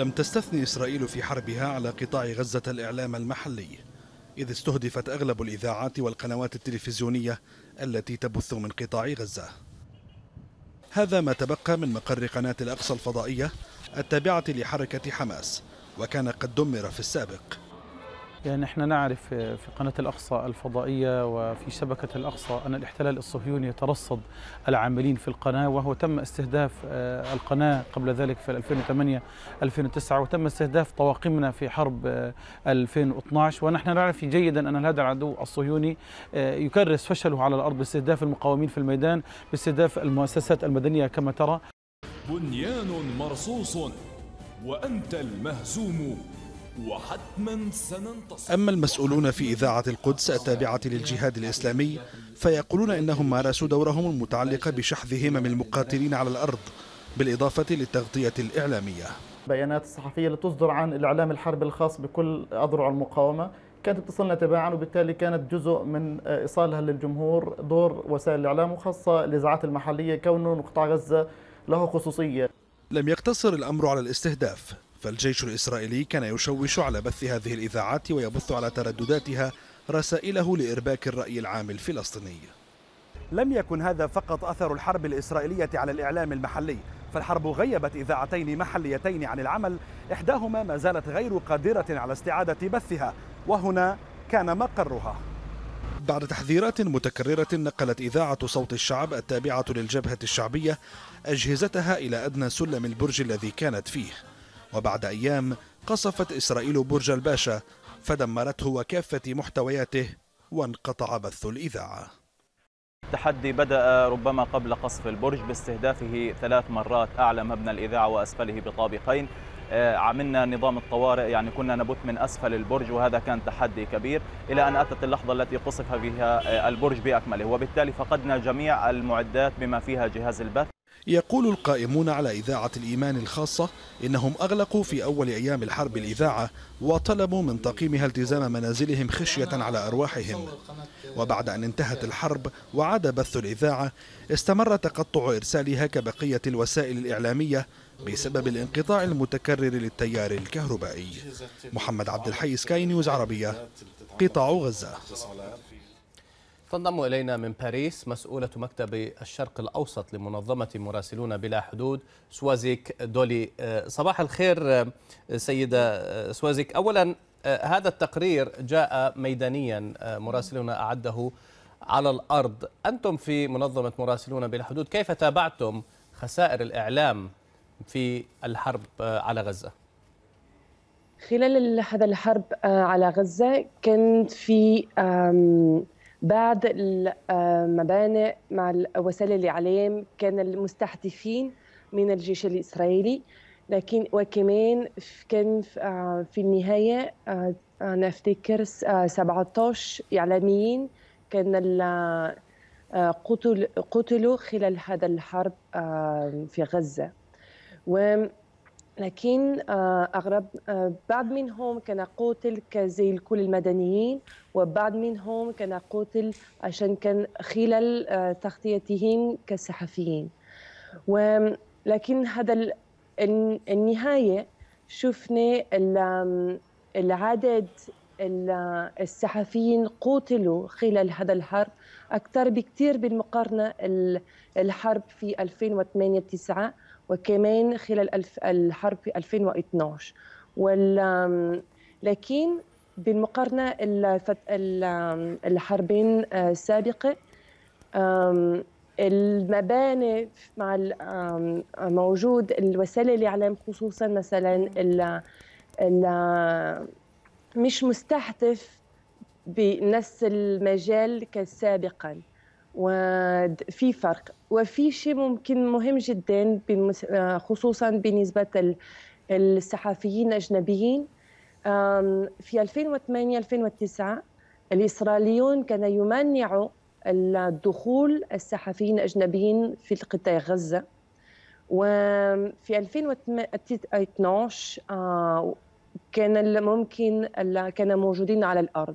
لم تستثني إسرائيل في حربها على قطاع غزة الإعلام المحلي إذ استهدفت أغلب الإذاعات والقنوات التلفزيونية التي تبث من قطاع غزة هذا ما تبقى من مقر قناة الأقصى الفضائية التابعة لحركة حماس وكان قد دمر في السابق يعني احنا نعرف في قناة الأقصى الفضائية وفي شبكة الأقصى أن الاحتلال الصهيوني يترصد العاملين في القناة وهو تم استهداف آه، القناة قبل ذلك في 2008 2009 وتم استهداف طواقمنا في حرب 2012 آه، ونحن نعرف جيدا أن هذا العدو الصهيوني آه، يكرس فشله على الأرض باستهداف المقاومين في الميدان باستهداف المؤسسات المدنية كما ترى بنيان مرصوص وأنت المهزوم وحتما سننتصر أما المسؤولون في إذاعة القدس التابعة للجهاد الإسلامي فيقولون إنهم مارسوا دورهم المتعلقة بشحذ همم المقاتلين على الأرض بالإضافة للتغطية الإعلامية البيانات الصحفية اللي تصدر عن الإعلام الحربي الخاص بكل أذرع المقاومة كانت تصلنا تباعا وبالتالي كانت جزء من إيصالها للجمهور دور وسائل الإعلام وخاصة الإذاعات المحلية كونه قطاع غزة له خصوصية لم يقتصر الأمر على الاستهداف فالجيش الإسرائيلي كان يشوش على بث هذه الإذاعات ويبث على تردداتها رسائله لإرباك الرأي العام الفلسطيني لم يكن هذا فقط أثر الحرب الإسرائيلية على الإعلام المحلي فالحرب غيبت إذاعتين محليتين عن العمل إحداهما ما زالت غير قادرة على استعادة بثها وهنا كان مقرها بعد تحذيرات متكررة نقلت إذاعة صوت الشعب التابعة للجبهة الشعبية أجهزتها إلى أدنى سلم البرج الذي كانت فيه وبعد أيام قصفت إسرائيل برج الباشا فدمرته وكافة محتوياته وانقطع بث الإذاعة التحدي بدأ ربما قبل قصف البرج باستهدافه ثلاث مرات أعلى مبنى الإذاعة وأسفله بطابقين آه، عملنا نظام الطوارئ يعني كنا نبت من أسفل البرج وهذا كان تحدي كبير إلى أن أتت اللحظة التي قصف فيها آه، البرج بأكمله وبالتالي فقدنا جميع المعدات بما فيها جهاز البث يقول القائمون على إذاعة الإيمان الخاصة إنهم أغلقوا في أول أيام الحرب الإذاعة وطلبوا من تقييمها التزام منازلهم خشية على أرواحهم وبعد أن انتهت الحرب وعاد بث الإذاعة استمر تقطع إرسالها كبقية الوسائل الإعلامية بسبب الانقطاع المتكرر للتيار الكهربائي محمد عبد الحي سكاي نيوز عربية قطاع غزة تنضم إلينا من باريس مسؤولة مكتب الشرق الأوسط لمنظمة مراسلون بلا حدود سوازيك دولي آه، صباح الخير آه، سيدة آه، سوازيك أولا هذا التقرير جاء ميدانيا مراسلنا أعده على الأرض أنتم في منظمة مراسلون بلا حدود كيف تابعتم خسائر الإعلام في الحرب على غزة؟ خلال هذا الحرب على غزة كانت في بعض المبانئ مع وسائل الإعلام كان المستهدفين من الجيش الإسرائيلي لكن وكمان كان في آه، النهاية آه، نفتكر 17 آه، إعلاميين كان قتلوا خلال هذا الحرب في غزة و لكن آه، اغرب آه، بعض منهم كان قتل كزي كل المدنيين وبعض منهم كان قتل عشان كان خلال آه، تغطيتهم كصحفيين ولكن هذا النهاية شفنا العدد الصحفيين قتلوا خلال هذا الحرب أكثر بكثير بالمقارنة الحرب في 2008 9 وكمان خلال الحرب في 2012 لكن بالمقارنة الحربين السابقة المباني مع موجود الوسائل الإعلام خصوصا مثلا مش مستهدف بنفس المجال كسابقا وفي فرق وفي شيء ممكن مهم جدا آه، خصوصا بالنسبة للصحفيين الأجنبيين في 2008 2009 الإسرائيليون كان يمنعوا الدخول الصحفيين الأجنبيين في قطاع غزة وفي 2012 آه، كان ممكن كان موجودين على الأرض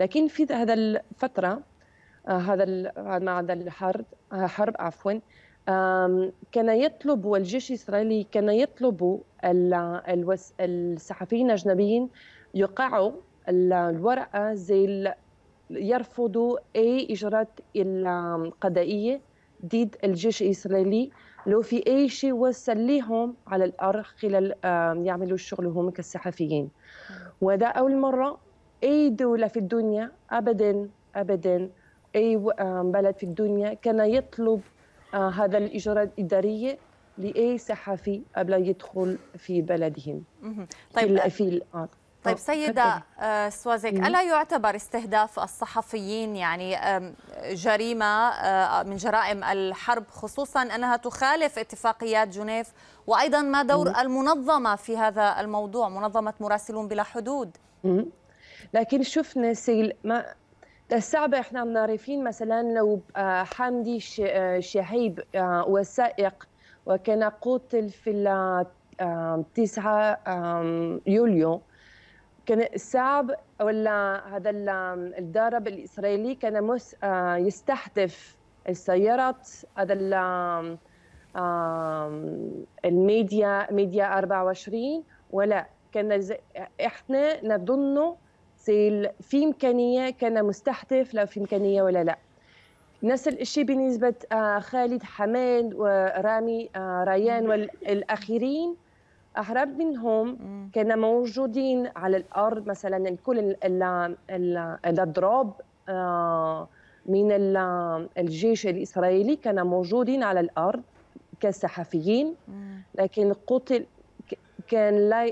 لكن في هذا الفترة آه، هذا مع هذا الحرب آه، حرب عفوا كان يطلب والجيش الإسرائيلي كان يطلب الصحفيين الأجنبيين يقعوا الورقة زي يرفضوا أي إجراءات قضائية ضد الجيش الإسرائيلي لو في أي شيء وصل لهم على الأرض خلال يعملوا شغلهم كالصحفيين وده أول مرة أي دولة في الدنيا أبدا أبدا أي بلد في الدنيا كان يطلب آه، هذا الإجراءات الإدارية لأي صحفي قبل يدخل في بلدهم طيب في, في الأرض آه. طيب آه، سيدة سوازيك ألا يعتبر استهداف الصحفيين يعني جريمة من جرائم الحرب خصوصا أنها تخالف اتفاقيات جنيف وأيضا ما دور المنظمة في هذا الموضوع منظمة مراسلون بلا حدود لكن شفنا سيل ما السعب احنا نعرفين مثلا لو آه، حمدي آه، شهيب آه، وسائق وكان قتل في 9 يوليو كان صعب ولا هذا الضارب الاسرائيلي كان يستهدف السيارات هذا الميديا ميديا 24 ولا كان احنا نظن سيل في إمكانية كان مستحدث لو في إمكانية ولا لا نفس الشيء بالنسبة آه، خالد حماد ورامي آه، ريان والآخرين أهرب منهم كانوا موجودين على الأرض مثلا كل الأضراب آه، من الجيش الإسرائيلي كانوا موجودين على الأرض كصحفيين لكن قتل كان لا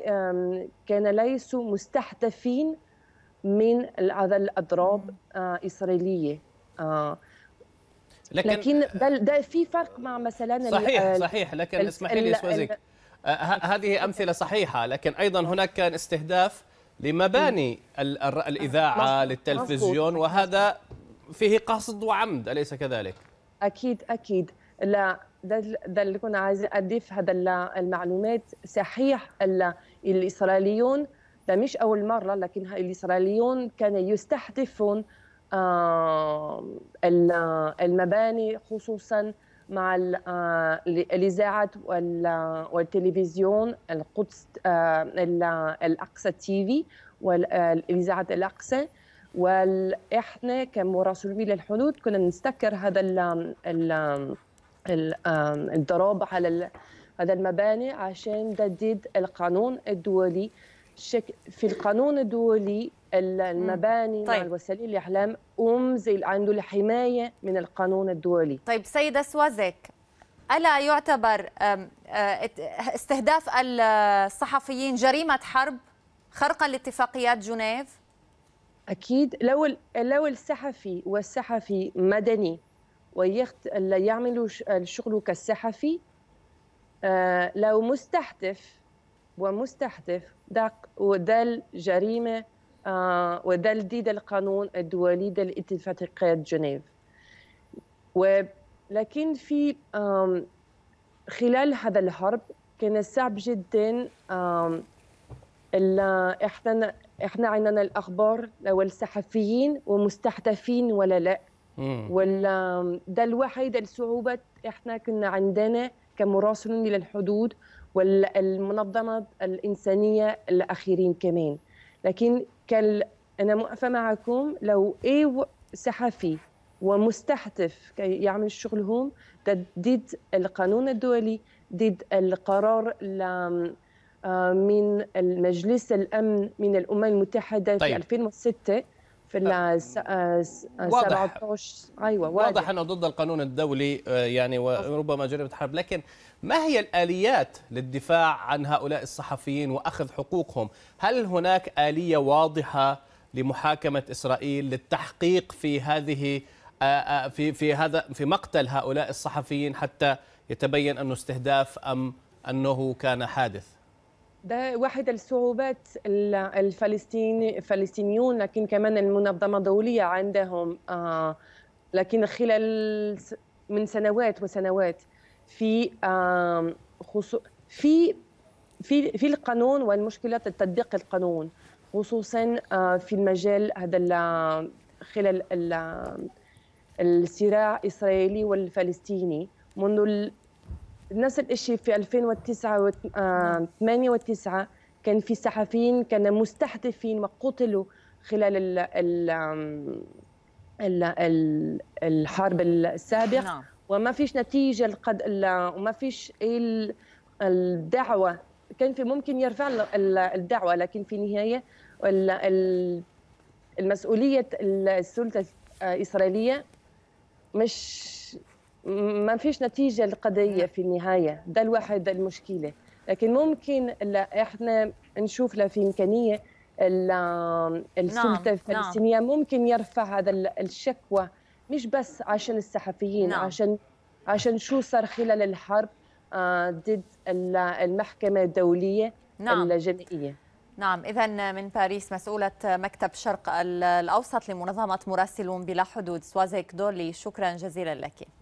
كان ليسوا مستحدثين من هذا الاضراب آه، اسرائيليه آه. لكن, لكن ده, ده في فرق مع مثلا صحيح صحيح لكن اسمحي لي سوزيك آه، هذه امثله صحيحه لكن ايضا هناك كان استهداف لمباني الاذاعه للتلفزيون وهذا فيه قصد وعمد اليس كذلك اكيد اكيد لا ده, ده اللي كنا عايز اضيف هذا المعلومات صحيح الاسرائيليون ده مش أول مرة لكن الإسرائيليون كانوا يستهدفون المباني خصوصا مع آه، الإذاعة والتلفزيون القدس آه، الأقصى تيفي والإذاعة آه، الأقصى واحنا كمراسلين للحدود كنا نستكر هذا الضرب على هذا المباني عشان تجديد القانون الدولي شك في القانون الدولي المباني طيب. والوسائل الاعلام زي عنده الحمايه من القانون الدولي طيب سيده سوازيك الا يعتبر استهداف الصحفيين جريمه حرب خرقا لاتفاقيات جنيف اكيد لو لو الصحفي والصحفي مدني ويخت يعمل الشغل كالصحفي لو مستهدف ومستهدف دق ودل جريمة آه، ودل ديد القانون الدولي اتفاقيه جنيف ولكن في خلال هذا الحرب كان صعب جدا احنا احنا عندنا الاخبار والصحفيين ومستهدفين ولا لا ولا ده الوحيد الصعوبة احنا كنا عندنا كمراسلين للحدود والمنظمات الإنسانية الآخرين كمان لكن كان أنا موقفة معكم لو أي صحفي ومستحتف كي يعمل شغلهم ضد القانون الدولي ضد القرار آه، من المجلس الامن من الامم المتحده طيب. في 2006 آه. في ال 17 آه، ايوه واضح, واضح انه ضد القانون الدولي يعني وربما جربت حرب لكن ما هي الآليات للدفاع عن هؤلاء الصحفيين وأخذ حقوقهم هل هناك آلية واضحة لمحاكمة إسرائيل للتحقيق في هذه آه، آه، في في هذا في مقتل هؤلاء الصحفيين حتى يتبين انه استهداف ام انه كان حادث ده واحد الصعوبات الفلسطيني الفلسطينيون لكن كمان المنظمه الدوليه عندهم آه، لكن خلال من سنوات وسنوات في في في في القانون والمشكله تطبيق القانون خصوصا آه، في المجال هذا خلال الصراع الاسرائيلي والفلسطيني منذ نفس الشيء في 2009 و 98 كان في صحفيين كانوا مستحدثين وقتلوا خلال الحرب السابقه نعم. وما فيش نتيجه لقد وما فيش الدعوه كان في ممكن يرفع الدعوه لكن في النهايه المسؤوليه السلطه الاسرائيليه مش ما فيش نتيجه للقضيه في النهايه ده الواحد المشكله لكن ممكن احنا نشوف لا في امكانيه نعم، السلطه نعم. الفلسطينيه ممكن يرفع هذا الشكوى مش بس عشان الصحفيين نعم. عشان عشان شو صار خلال الحرب آه، ضد المحكمه الدوليه نعم. الجنائيه نعم إذا من باريس مسؤولة مكتب شرق الأوسط لمنظمة مراسلون بلا حدود سوازيك دولي شكرا جزيلا لك